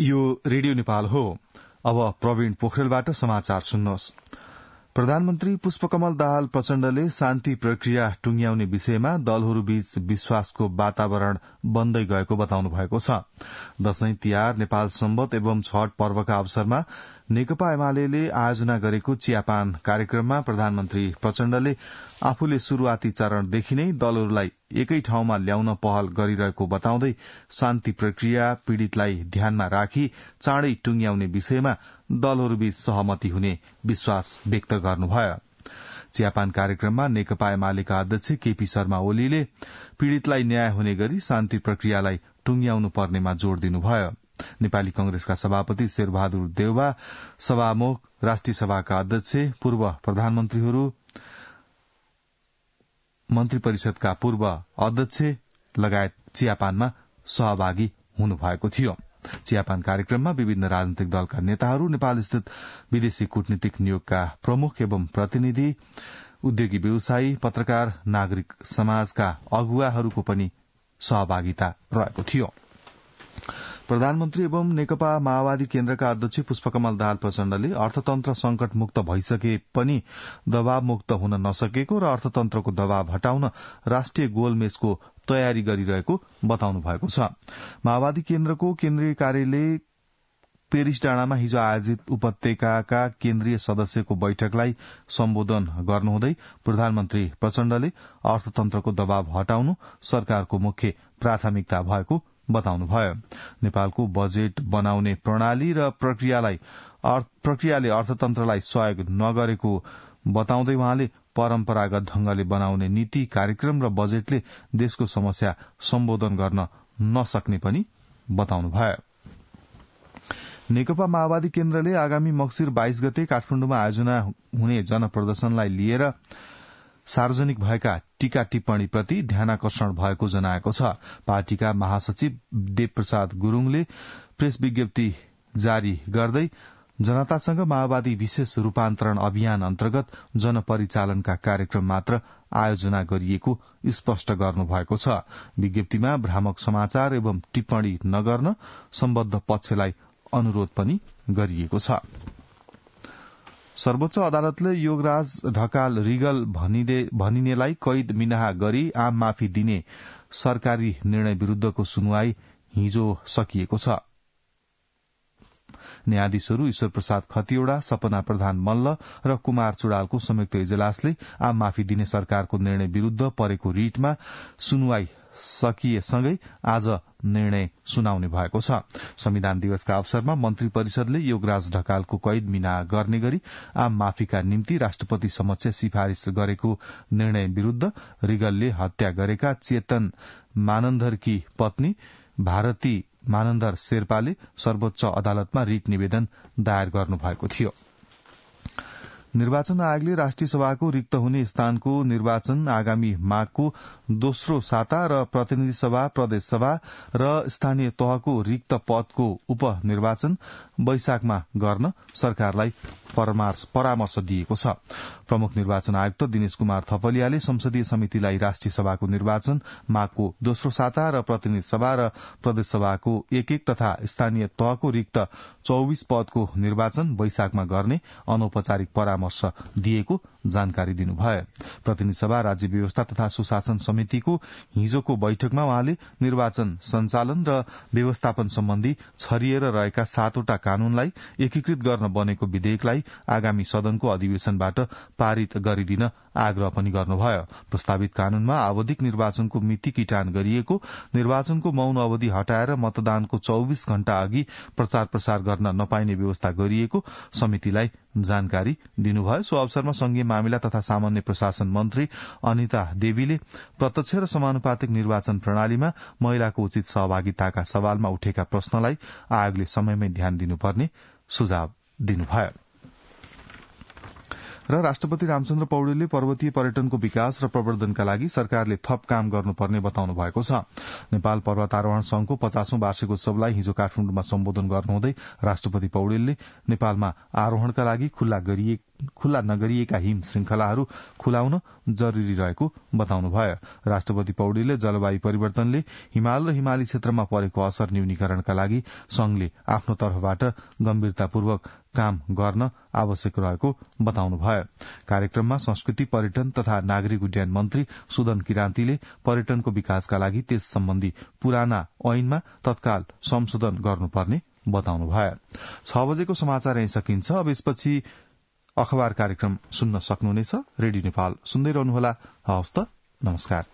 यो रेडियो नेपाल हो अब प्रवीण पोखरेलबाट समाचार सुन्नुहोस् प्रधानमन्त्री पुष्पकमल दाहाल प्रचण्डले शान्ति प्रक्रिया टुंग्याउने विषयमा दलहरूबीच विश्वासको वातावरण बन्दै गएको बताउनु भएको छ दशैं तिहार नेपाल सम्बत एवं छठ पर्वका अवसरमा नेकपा एमाले आयोजना गरेको चियापान कार्यक्रममा प्रधानमन्त्री प्रचण्डले आफूले शुरूआती चरणदेखि नै दलहरूलाई एकै ठाउँमा ल्याउन पहल गरिरहेको बताउँदै शान्ति प्रक्रिया पीड़ितलाई ध्यानमा राखी चाँडै टुंग्याउने विषयमा दलहरूबीच सहमति हुने विश्वास व्यक्त गर्नुभयो चियापान कार्यक्रममा नेकपा एमालेका अध्यक्ष केपी शर्मा ओलीले पीड़ितलाई न्याय हुने गरी शान्ति प्रक्रियालाई टुंग्याउनु पर्नेमा जोड़ दिनुभयो नेपाली कंग्रेसका सभापति शेरबहादुर देउवा सभामुख राष्ट्रिय सभाका अध्यक्ष पूर्व प्रधानमन्त्रीहरू मन्त्री परिषदका पूर्व अध्यक्ष लगायत चियापानमा सहभागी हुनुभएको थियो चियापान कार्यक्रममा विभिन्न राजनैतिक दलका नेताहरू नेपाल स्थित विदेशी कूटनीतिक नियोगका प्रमुख एवं प्रतिनिधि उद्योगी व्यवसायी पत्रकार नागरिक समाजका अगुवाहरूको पनि सहभागिता रहेको थियो प्रधानमन्त्री एवं नेकपा माओवादी केन्द्रका अध्यक्ष पुष्पकमल दाहाल प्रचण्डले अर्थतन्त्र संकट मुक्त भइसके पनि दबाव मुक्त हुन नसकेको र अर्थतन्त्रको दबाव हटाउन राष्ट्रिय गोलमेजको तयारी गरिरहेको बताउनु भएको छ माओवादी केन्द्रको केन्द्रीय कार्यालय पेरिस डाँडामा हिजो आयोजित उपत्यका केन्द्रीय सदस्यको बैठकलाई सम्बोधन गर्नुहुँदै प्रधानमन्त्री प्रचण्डले अर्थतन्त्रको दबाव हटाउनु सरकारको मुख्य प्राथमिकता भएको बताउनुभयो नेपालको बजेट बनाउने प्रणाली र प्रक्रियालाई प्रक्रियाले अर्थतन्त्रलाई सहयोग नगरेको बताउँदै उहाँले परम्परागत ढंगले बनाउने नीति कार्यक्रम र बजेटले देशको समस्या सम्बोधन गर्न नसक्ने पनि बताउनुभयो नेकपा माओवादी केन्द्रले आगामी मक्सिर बाइस गते काठमाण्डुमा आयोजना हुने जनप्रदर्शनलाई लिएर सार्वजनिक भएका टीका टिप्पणीप्रति ध्यानकर्षण भएको जनाएको छ पार्टीका महासचिव देवप्रसाद गुरूङले प्रेस विज्ञप्ति जारी गर्दै जनतासँग माओवादी विशेष रूपान्तरण अभियान अन्तर्गत जनपरिचालनका कार्यक्रम मात्र आयोजना गरिएको स्पष्ट गर्नुभएको छ विज्ञप्तिमा भ्रामक समाचार एवं टिप्पणी नगर्न सम्बद्ध पक्षलाई अनुरोध पनि गरिएको छ सर्वोच्च अदालतले योगराज ढकाल रिगल भनिनेलाई कैद मिनाहा गरी आम माफी दिने सरकारी निर्णय विरूद्धको सुनवाई हिजो सकिएको छ न्यायाधीशहरू ईश्वर प्रसाद खतिवड़ा सपना प्रधान मल्ल र कुमार चुड़ालको संयुक्त इजलासले आम माफी दिने सरकारको निर्णय विरूद्ध परेको रिटमा सुनवाई सकिएसँगै आज निर्णय सुनाउने भएको छ संविधान दिवसका अवसरमा मन्त्री परिषदले योगराज ढकालको कैद मिना गर्ने गरी आम माफीका निम्ति राष्ट्रपति समक्ष सिफारिश गरेको निर्णय विरूद्ध रिगलले हत्या गरेका चेतन मानन्धरकी पत्नी भारती मानन्दर शेर्पाले सर्वोच्च अदालतमा रिट निवेदन दायर गर्नुभएको थियो निर्वाचन आयोगले राष्ट्रिय सभाको रिक्त हुने स्थानको निर्वाचन आगामी माघको दोस्रो साता र प्रतिनिधि सभा प्रदेश सभा र स्थानीय तहको रिक्त पदको उपनिर्वाचन वैशाखमा गर्न सरकारलाई परामर्श दिएको छ प्रमुख निर्वाचन आयुक्त दिनेश कुमार थपलियाले संसदीय समितिलाई राष्ट्रिय सभाको निर्वाचन माघको दोस्रो साता र प्रतिनिधि सभा र प्रदेश सभाको एक एक तथा स्थानीय तहको रिक्त चौविस पदको निर्वाचन वैशाखमा गर्ने अनौपचारिक परामर्श परामर्श दिएको जानकारी दिनुभयो प्रतिनिधि सभा राज्य व्यवस्था तथा सुशासन समितिको हिजोको बैठकमा उहाँले निर्वाचन संचालन र व्यवस्थापन सम्बन्धी छरिएर रहेका सातवटा कानूनलाई एकीकृत गर्न बनेको विधेयकलाई आगामी सदनको अधिवेशनबाट पारित गरिदिन आग्रह पनि गर्नुभयो प्रस्तावित कानूनमा आवधिक निर्वाचनको मिति किटान गरिएको निर्वाचनको मौन अवधि हटाएर मतदानको चौविस घण्टा अघि प्रचार प्रसार गर्न नपाइने व्यवस्था गरिएको समितिलाई जानकारी दिनुभयो सो अवसरमा संघीय मामिला तथा सामान्य प्रशासन मन्त्री अनिता देवीले प्रत्यक्ष र समानुपातिक निर्वाचन प्रणालीमा महिलाको उचित सहभागिताका सवालमा उठेका प्रश्नलाई आयोगले समयमै ध्यान दिनुपर्ने सुझाव दिनुभयो र राष्ट्रपति रामचन्द्र पौडेलले पर्वतीय पर्यटनको विकास र प्रवर्धनका लागि सरकारले थप काम गर्नुपर्ने बताउनु भएको छ नेपाल पर्वतारोहण संघको पचासौं वार्षिकोत्सवलाई हिजो काठमाडौँमा सम्बोधन गर्नुहुँदै राष्ट्रपति पौडेलले नेपालमा आरोहणका लागि खुल्ला गरिएको खुल्ला नगरिएका हिम श्रृंखलाहरू खुलाउन जरूरी रहेको बताउनुभयो राष्ट्रपति पौडेलले जलवायु परिवर्तनले हिमाल र हिमाली क्षेत्रमा परेको असर न्यूनीकरणका लागि संघले आफ्नो तर्फबाट गम्भीरतापूर्वक काम गर्न आवश्यक रहेको बताउनुभयो कार्यक्रममा संस्कृति पर्यटन तथा नागरिक उड्डयन मन्त्री सुदन किरान्तीले पर्यटनको विकासका लागि त्यस सम्बन्धी पुराना ऐनमा तत्काल संशोधन गर्नुपर्ने बताउनुभयो छ बजेको समाचार यही सकिन्छ अब यसपछि अखबार कार्यक्रम सुन्न सक्नुहुनेछ रेडियो नेपाल सुन्दै रहनुहोला हवस् त नमस्कार